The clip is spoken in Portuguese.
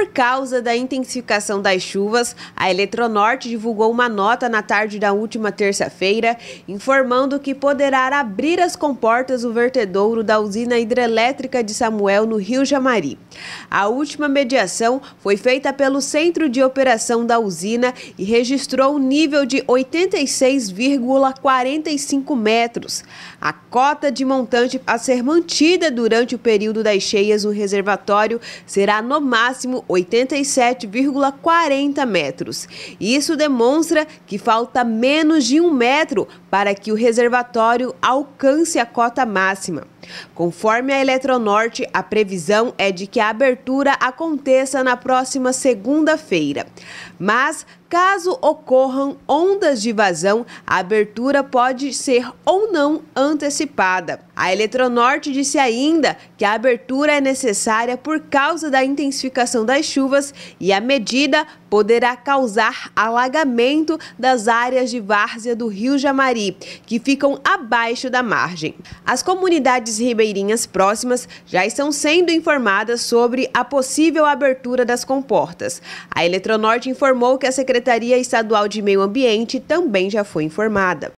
Por causa da intensificação das chuvas, a Eletronorte divulgou uma nota na tarde da última terça-feira informando que poderá abrir as comportas do vertedouro da usina hidrelétrica de Samuel, no Rio Jamari. A última mediação foi feita pelo Centro de Operação da usina e registrou um nível de 86,45 metros. A cota de montante a ser mantida durante o período das cheias no reservatório será no máximo 87,40 metros. Isso demonstra que falta menos de um metro para que o reservatório alcance a cota máxima. Conforme a Eletronorte, a previsão é de que a abertura aconteça na próxima segunda-feira. Mas, caso ocorram ondas de vazão, a abertura pode ser ou não antecipada. A Eletronorte disse ainda que a abertura é necessária por causa da intensificação das chuvas e a medida poderá causar alagamento das áreas de várzea do Rio Jamari, que ficam abaixo da margem. As comunidades cidades ribeirinhas próximas já estão sendo informadas sobre a possível abertura das comportas. A Eletronorte informou que a Secretaria Estadual de Meio Ambiente também já foi informada.